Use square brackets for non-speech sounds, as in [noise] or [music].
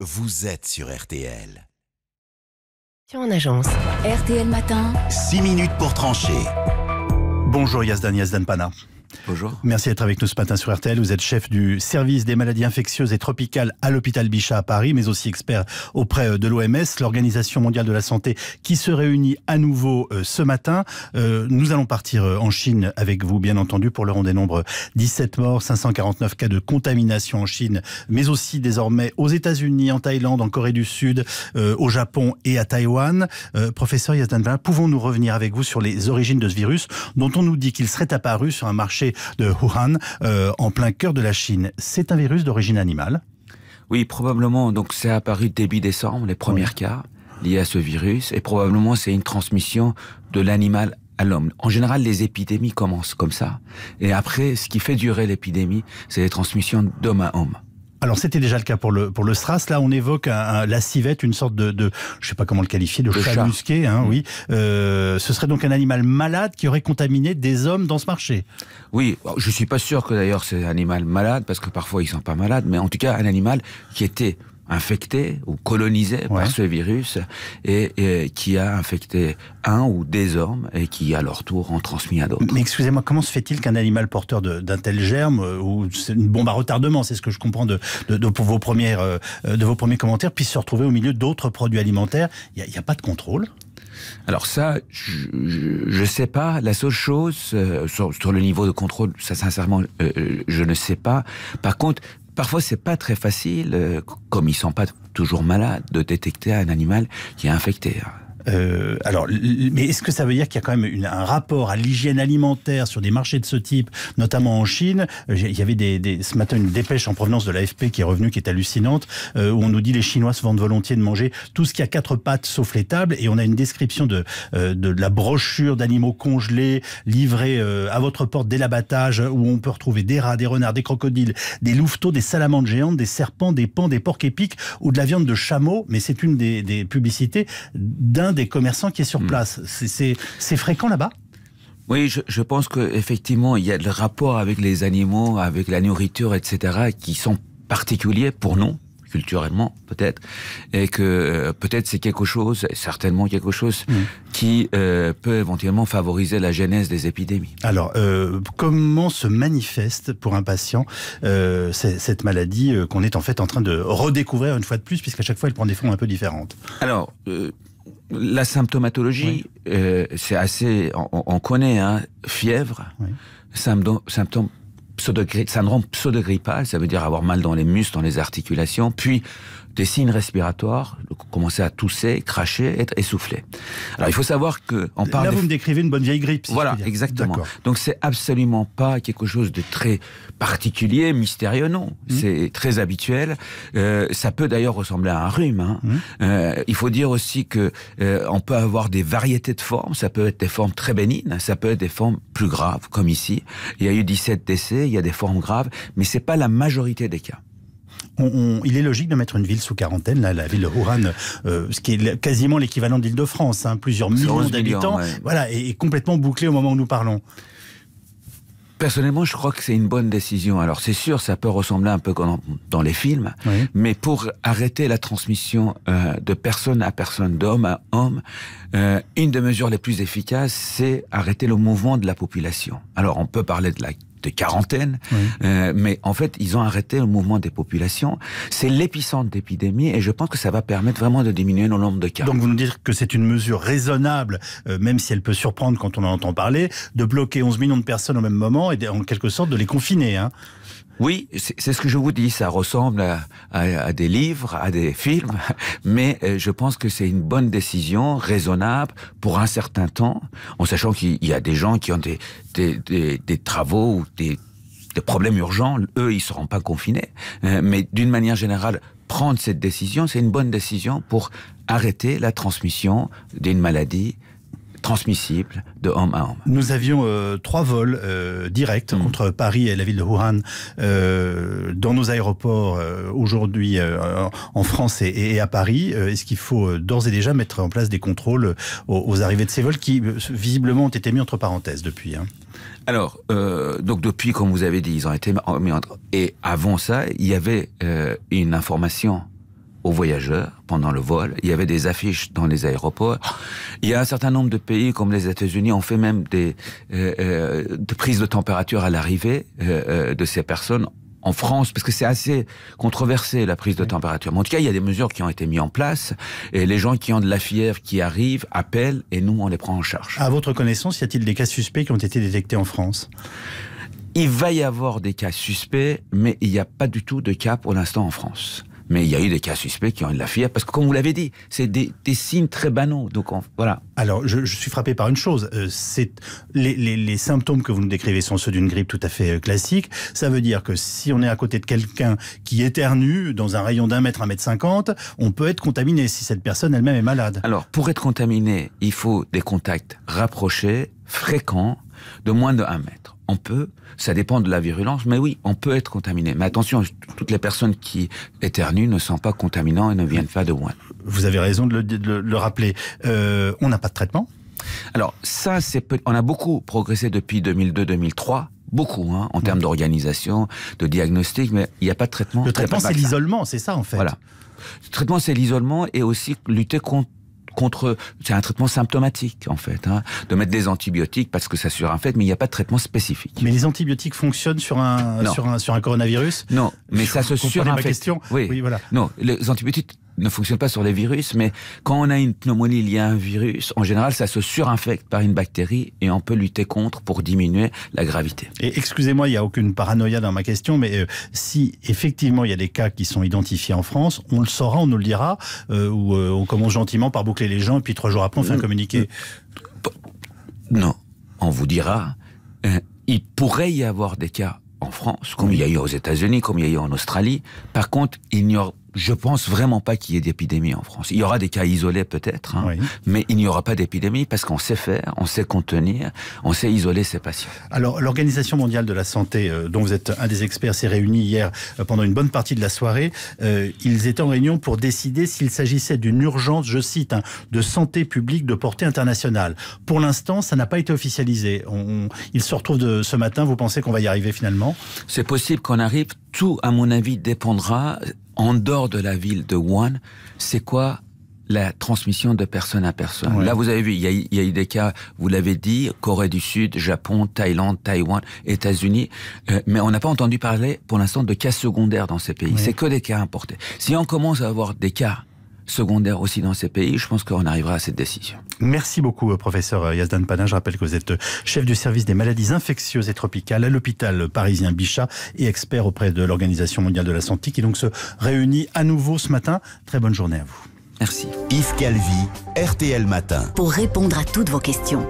Vous êtes sur RTL. En agence. RTL Matin. 6 minutes pour trancher. Bonjour Yazdan Yazdan Pana. Bonjour. Merci d'être avec nous ce matin sur RTL. Vous êtes chef du service des maladies infectieuses et tropicales à l'hôpital Bichat à Paris, mais aussi expert auprès euh, de l'OMS, l'Organisation mondiale de la santé, qui se réunit à nouveau euh, ce matin. Euh, nous allons partir en Chine avec vous, bien entendu. Pour le rond des nombres 17 morts, 549 cas de contamination en Chine, mais aussi désormais aux États-Unis, en Thaïlande, en Corée du Sud, au Japon et à Taïwan. Professeur Yazdan, pouvons-nous revenir avec vous sur les origines de ce virus dont on nous dit qu'il serait apparu sur un marché de Wuhan, euh, en plein cœur de la Chine. C'est un virus d'origine animale Oui, probablement. Donc, c'est apparu début décembre, les premiers cas liés à ce virus. Et probablement, c'est une transmission de l'animal à l'homme. En général, les épidémies commencent comme ça. Et après, ce qui fait durer l'épidémie, c'est les transmissions d'homme à homme. Alors c'était déjà le cas pour le pour le Stras. Là, on évoque la civette, une sorte de, de je sais pas comment le qualifier, de, chat, musqué. Hein, mm. oui. Euh, ce serait donc un animal malade qui aurait contaminé des hommes dans ce marché. Oui, je suis pas sûr que d'ailleurs c'est un animal malade parce que parfois ils sont pas malades, mais en tout cas un animal qui était infecté ou colonisé par ce virus et, qui a infecté un ou des hommes et qui à leur tour en transmis à d'autres. Mais excusez-moi, comment se fait-il qu'un animal porteur d'un tel germe euh, ou c'est une bombe à retardement, c'est ce que je comprends de, pour vos premières, euh, de vos premiers commentaires, puisse se retrouver au milieu d'autres produits alimentaires Il n'y a, pas de contrôle alors ça, je ne sais pas. La seule chose, euh, sur, le niveau de contrôle, ça sincèrement, je ne sais pas. Par contre, Parfois, c'est pas très facile, euh, comme ils sont pas toujours malades, de détecter un animal qui est infecté. Hein. Euh, alors, mais est-ce que ça veut dire qu'il y a quand même un rapport à l'hygiène alimentaire sur des marchés de ce type, notamment en Chine euh, Il y avait des, ce matin une dépêche en provenance de l'AFP qui est revenue, qui est hallucinante, euh, où on nous dit les Chinois se vendent volontiers de manger tout ce qui a quatre pattes sauf les tables, et on a une description de, de la brochure d'animaux congelés livrés à votre porte dès l'abattage, où on peut retrouver des rats, des renards, des crocodiles, des louveteaux, des salamandres géantes, des serpents, des pans, des porcs épiques ou de la viande de chameau. Mais c'est une des, des publicités d'un des commerçants qui est sur hmm. place. C'est fréquent là-bas oui, je, je pense qu'effectivement, il y a le rapport avec les animaux, avec la nourriture, etc., qui sont particuliers pour nous, culturellement peut-être, et que euh, peut-être c'est quelque chose, certainement quelque chose, hmm. qui euh, peut éventuellement favoriser la genèse des épidémies. Alors, euh, comment se manifeste pour un patient cette maladie qu'on est en fait en train de redécouvrir une fois de plus, puisqu'à chaque fois elle prend des formes un peu différentes Alors, la symptomatologie, euh, c'est assez. On, connaît, hein, fièvre, symptôme syndrome pseudo-grippal, ça veut dire avoir mal dans les muscles, dans les articulations, puis des signes respiratoires, commencer à tousser, cracher, être essoufflé. Alors il faut savoir que là vous me décrivez une bonne vieille grippe. voilà, exactement. Donc c'est absolument pas quelque chose de très particulier, mystérieux, non. Mmh. C'est très habituel. Euh, ça peut d'ailleurs ressembler à un rhume. Hein. Mmh. Euh, il faut dire aussi que euh, on peut avoir des variétés de formes. Ça peut être des formes très bénignes, ça peut être des formes plus graves, comme ici. Il y a eu 17 décès il y a des formes graves, mais c'est pas la majorité des cas. il est logique de mettre une ville sous quarantaine, la ville de Wuhan, euh, ce qui est quasiment l'équivalent de de France, hein, plusieurs millions d'habitants, voilà, et, complètement bouclée au moment où nous parlons. Personnellement, je crois que c'est une bonne décision. Alors, c'est sûr, ça peut ressembler un peu comme dans les films, mais pour arrêter la transmission euh, de personne à personne, d'homme à homme, euh, une des mesures les plus efficaces, c'est arrêter le mouvement de la population. Alors, on peut parler de la des quarantaines. Euh, mais en fait, ils ont arrêté le mouvement des populations. C'est l'épicentre d'épidémie et je pense que ça va permettre vraiment de diminuer nos nombre de cas. Donc vous nous dites que c'est une mesure raisonnable, euh, même si elle peut surprendre quand on en entend parler, de bloquer 11 millions de personnes au même moment et en quelque sorte de les confiner. Hein. Oui, c'est ce que je vous dis. Ça ressemble à, des livres, à des films, [laughs] mais euh, je pense que c'est une bonne décision, raisonnable, pour un certain temps, en sachant qu'il y a des gens qui ont des, travaux ou des, des problèmes urgents. Eux, ils ne seront pas confinés. Euh, mais d'une manière générale, prendre cette décision, c'est une bonne décision pour arrêter la transmission d'une maladie transmissible de homme à homme. Nous avions euh, trois vols euh, directs contre mm. entre Paris et la ville de Wuhan euh, dans nos aéroports aujourd'hui en France et, à Paris. Est-ce qu'il faut d'ores et déjà mettre en place des contrôles aux, arrivées de ces vols qui visiblement ont été mis entre parenthèses depuis hein alors, donc depuis, comme vous avez dit, ils ont été mis parenthèses. Et avant ça, il y avait une information aux voyageurs pendant le vol. Il y avait des affiches dans les aéroports. Il y a un certain nombre de pays, comme les États-Unis, ont fait même des, euh, euh, prises de température à l'arrivée euh, de ces personnes en France, parce que c'est assez controversé la prise de température. Mais en tout cas, il y a des mesures qui ont été mises en place et les gens qui ont de la fièvre qui arrivent appellent et nous on les prend en charge. À votre connaissance, y a-t-il des cas suspects qui ont été détectés en France Il va y avoir des cas suspects, mais il n'y a pas du tout de cas pour l'instant en France. Mais il y a eu des cas suspects qui ont eu de la fièvre, parce que comme vous l'avez dit, c'est des, signes très banaux. Donc voilà. Alors, je, suis frappé par une chose. Euh, c'est les, symptômes que vous nous décrivez sont ceux d'une grippe tout à fait euh, classique. Ça veut dire que si on est à côté de quelqu'un qui éternue dans un rayon d'un mètre, un mètre cinquante, on peut être contaminé si cette personne elle-même est malade. Alors, pour être contaminé, il faut des contacts rapprochés, fréquents, de moins de 1 mètre on peut, ça dépend de la virulence, mais oui, on peut être contaminé. Mais attention, toutes les personnes qui éternuent ne sont pas contaminants et ne viennent pas de loin. Vous avez raison de le, rappeler. Euh, on n'a pas de traitement Alors ça, c'est on a beaucoup progressé depuis 2002-2003 beaucoup hein, en termes d'organisation, de diagnostic, mais il n'y a pas de traitement. Le traitement, c'est l'isolement, c'est ça en fait. Voilà. Le traitement, c'est l'isolement et aussi lutter contre contre, c'est un traitement symptomatique en fait, hein, de mettre des antibiotiques parce que ça sur un fait mais il n'y a pas de traitement spécifique. Mais les antibiotiques fonctionnent sur un, sur un, sur un coronavirus Non, mais ça se Question. Oui. oui, voilà. Non, les antibiotiques ne fonctionne pas sur les virus, mais quand on a une pneumonie liée à un virus, en général, ça se surinfecte par une bactérie et on peut lutter contre pour diminuer la gravité. Et excusez-moi, il n'y a aucune paranoïa dans ma question, mais euh, si effectivement il y a des cas qui sont identifiés en France, on le saura, on nous le dira, euh, ou euh, on commence gentiment par boucler les gens, et puis trois jours après, on fait un communiqué Non, on vous dira, il pourrait y avoir des cas en France, comme il y a eu aux États-Unis, comme il y a eu en Australie. Par contre, il n'y aura je pense vraiment pas qu'il y ait d'épidémie en France. Il y aura des cas isolés peut-être, hein, mais il n'y aura pas d'épidémie parce qu'on sait faire, on sait contenir, on sait isoler ses patients. Alors, l'Organisation mondiale de la santé, euh, dont vous êtes un des experts, s'est réunie hier euh, pendant une bonne partie de la soirée. Euh, ils étaient en réunion pour décider s'il s'agissait d'une urgence, je cite, hein, de santé publique de portée internationale. Pour l'instant, ça n'a pas été officialisé. On, ils se retrouvent de, ce matin. Vous pensez qu'on va y arriver finalement C'est possible qu'on arrive tout, à mon avis, dépendra, en dehors de la ville de Wuhan, c'est quoi la transmission de personne à personne. Là, vous avez vu, il y, a, eu des cas, vous l'avez dit, Corée du Sud, Japon, Thaïlande, Taïwan, États-Unis, euh, mais on n'a pas entendu parler pour l'instant de cas secondaires dans ces pays. C'est que des cas importés. Si on commence à avoir des cas secondaire aussi dans ces pays, je pense qu'on arrivera à cette décision. Merci beaucoup, professeur Yazdan Panin. Je rappelle que vous êtes chef du service des maladies infectieuses et tropicales à l'hôpital parisien Bichat et expert auprès de l'Organisation mondiale de la santé qui donc se réunit à nouveau ce matin. Très bonne journée à vous. Merci. Yves Calvi, RTL Matin. Pour répondre à toutes vos questions.